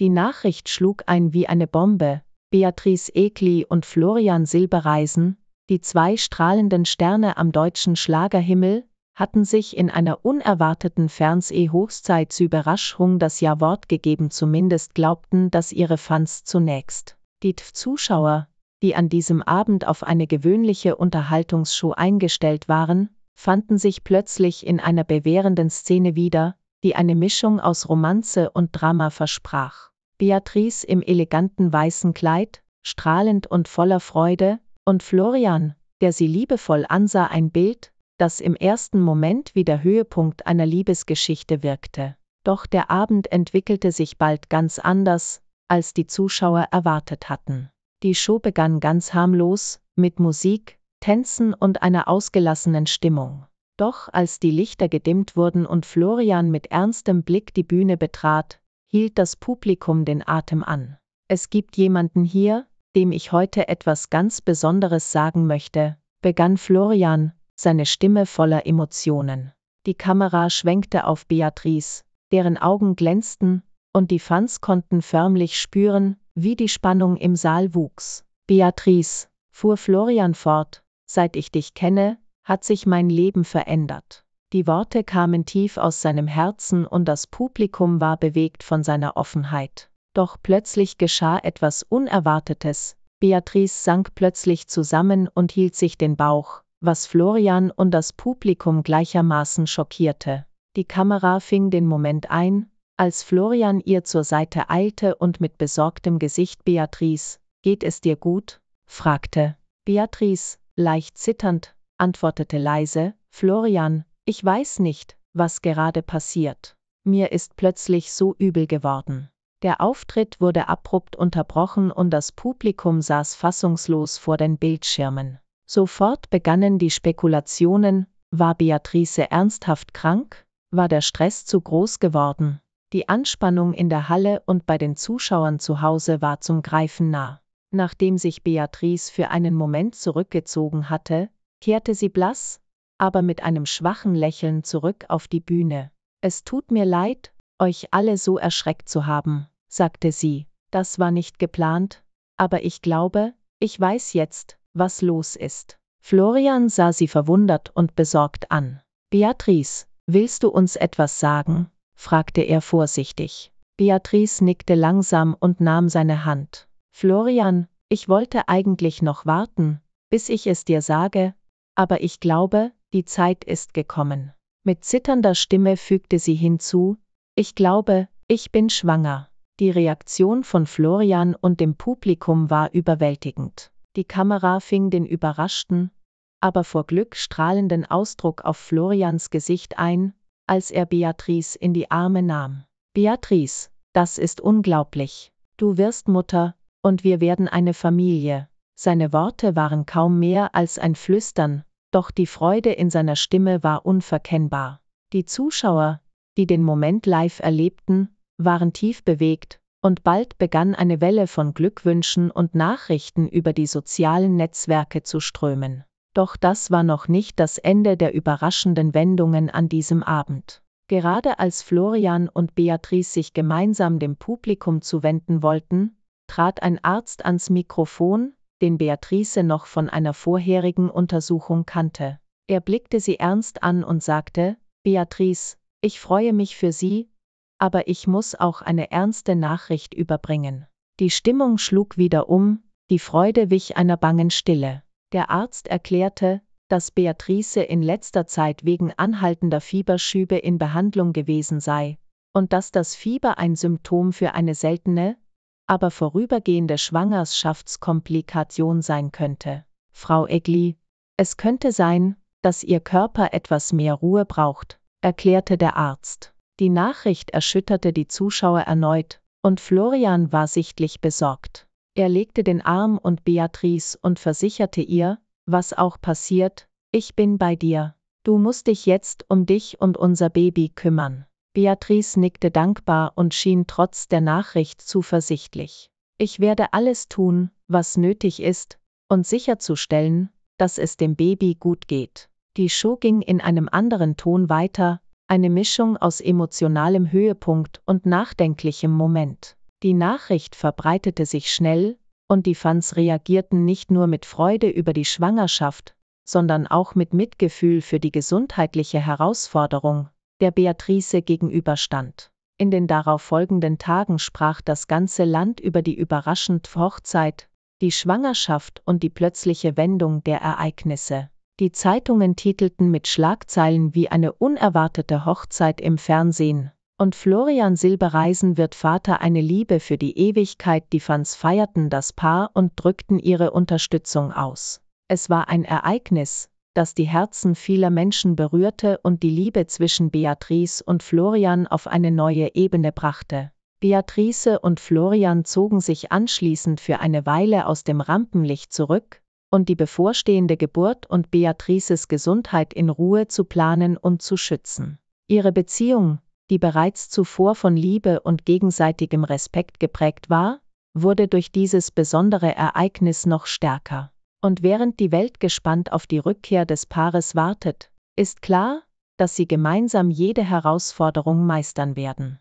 Die Nachricht schlug ein wie eine Bombe. Beatrice Egli und Florian Silbereisen, die zwei strahlenden Sterne am deutschen Schlagerhimmel, hatten sich in einer unerwarteten Fernseh-Hochzeit zur Überraschung das Ja-Wort gegeben, zumindest glaubten das ihre Fans zunächst. Die zuschauer die an diesem Abend auf eine gewöhnliche Unterhaltungsshow eingestellt waren, fanden sich plötzlich in einer bewährenden Szene wieder, die eine Mischung aus Romanze und Drama versprach. Beatrice im eleganten weißen Kleid, strahlend und voller Freude, und Florian, der sie liebevoll ansah, ein Bild, das im ersten Moment wie der Höhepunkt einer Liebesgeschichte wirkte. Doch der Abend entwickelte sich bald ganz anders, als die Zuschauer erwartet hatten. Die Show begann ganz harmlos, mit Musik, Tänzen und einer ausgelassenen Stimmung. Doch als die Lichter gedimmt wurden und Florian mit ernstem Blick die Bühne betrat, hielt das Publikum den Atem an. Es gibt jemanden hier, dem ich heute etwas ganz Besonderes sagen möchte, begann Florian, seine Stimme voller Emotionen. Die Kamera schwenkte auf Beatrice, deren Augen glänzten, und die Fans konnten förmlich spüren, wie die Spannung im Saal wuchs. Beatrice, fuhr Florian fort, seit ich dich kenne, hat sich mein Leben verändert. Die Worte kamen tief aus seinem Herzen und das Publikum war bewegt von seiner Offenheit. Doch plötzlich geschah etwas Unerwartetes. Beatrice sank plötzlich zusammen und hielt sich den Bauch, was Florian und das Publikum gleichermaßen schockierte. Die Kamera fing den Moment ein, als Florian ihr zur Seite eilte und mit besorgtem Gesicht Beatrice, geht es dir gut? fragte. Beatrice, leicht zitternd, antwortete leise, Florian, ich weiß nicht, was gerade passiert. Mir ist plötzlich so übel geworden. Der Auftritt wurde abrupt unterbrochen und das Publikum saß fassungslos vor den Bildschirmen. Sofort begannen die Spekulationen, war Beatrice ernsthaft krank? War der Stress zu groß geworden? Die Anspannung in der Halle und bei den Zuschauern zu Hause war zum Greifen nah. Nachdem sich Beatrice für einen Moment zurückgezogen hatte, kehrte sie blass, aber mit einem schwachen Lächeln zurück auf die Bühne. Es tut mir leid, euch alle so erschreckt zu haben, sagte sie. Das war nicht geplant, aber ich glaube, ich weiß jetzt, was los ist. Florian sah sie verwundert und besorgt an. Beatrice, willst du uns etwas sagen? fragte er vorsichtig. Beatrice nickte langsam und nahm seine Hand. Florian, ich wollte eigentlich noch warten, bis ich es dir sage, aber ich glaube, die Zeit ist gekommen. Mit zitternder Stimme fügte sie hinzu, ich glaube, ich bin schwanger. Die Reaktion von Florian und dem Publikum war überwältigend. Die Kamera fing den überraschten, aber vor Glück strahlenden Ausdruck auf Florians Gesicht ein, als er Beatrice in die Arme nahm. Beatrice, das ist unglaublich. Du wirst Mutter, und wir werden eine Familie. Seine Worte waren kaum mehr als ein Flüstern, doch die Freude in seiner Stimme war unverkennbar. Die Zuschauer, die den Moment live erlebten, waren tief bewegt, und bald begann eine Welle von Glückwünschen und Nachrichten über die sozialen Netzwerke zu strömen. Doch das war noch nicht das Ende der überraschenden Wendungen an diesem Abend. Gerade als Florian und Beatrice sich gemeinsam dem Publikum zuwenden wollten, trat ein Arzt ans Mikrofon, den Beatrice noch von einer vorherigen Untersuchung kannte. Er blickte sie ernst an und sagte, Beatrice, ich freue mich für Sie, aber ich muss auch eine ernste Nachricht überbringen. Die Stimmung schlug wieder um, die Freude wich einer bangen Stille. Der Arzt erklärte, dass Beatrice in letzter Zeit wegen anhaltender Fieberschübe in Behandlung gewesen sei und dass das Fieber ein Symptom für eine seltene, aber vorübergehende Schwangerschaftskomplikation sein könnte. Frau Egli, es könnte sein, dass Ihr Körper etwas mehr Ruhe braucht, erklärte der Arzt. Die Nachricht erschütterte die Zuschauer erneut, und Florian war sichtlich besorgt. Er legte den Arm um Beatrice und versicherte ihr, was auch passiert, ich bin bei dir. Du musst dich jetzt um dich und unser Baby kümmern. Beatrice nickte dankbar und schien trotz der Nachricht zuversichtlich. Ich werde alles tun, was nötig ist, und sicherzustellen, dass es dem Baby gut geht. Die Show ging in einem anderen Ton weiter, eine Mischung aus emotionalem Höhepunkt und nachdenklichem Moment. Die Nachricht verbreitete sich schnell, und die Fans reagierten nicht nur mit Freude über die Schwangerschaft, sondern auch mit Mitgefühl für die gesundheitliche Herausforderung, der Beatrice gegenüberstand. In den darauffolgenden Tagen sprach das ganze Land über die überraschend Hochzeit, die Schwangerschaft und die plötzliche Wendung der Ereignisse. Die Zeitungen titelten mit Schlagzeilen wie eine unerwartete Hochzeit im Fernsehen und Florian Silbereisen wird Vater eine Liebe für die Ewigkeit. Die Fans feierten das Paar und drückten ihre Unterstützung aus. Es war ein Ereignis, das die Herzen vieler Menschen berührte und die Liebe zwischen Beatrice und Florian auf eine neue Ebene brachte. Beatrice und Florian zogen sich anschließend für eine Weile aus dem Rampenlicht zurück, um die bevorstehende Geburt und Beatrices Gesundheit in Ruhe zu planen und zu schützen. Ihre Beziehung, die bereits zuvor von Liebe und gegenseitigem Respekt geprägt war, wurde durch dieses besondere Ereignis noch stärker. Und während die Welt gespannt auf die Rückkehr des Paares wartet, ist klar, dass sie gemeinsam jede Herausforderung meistern werden.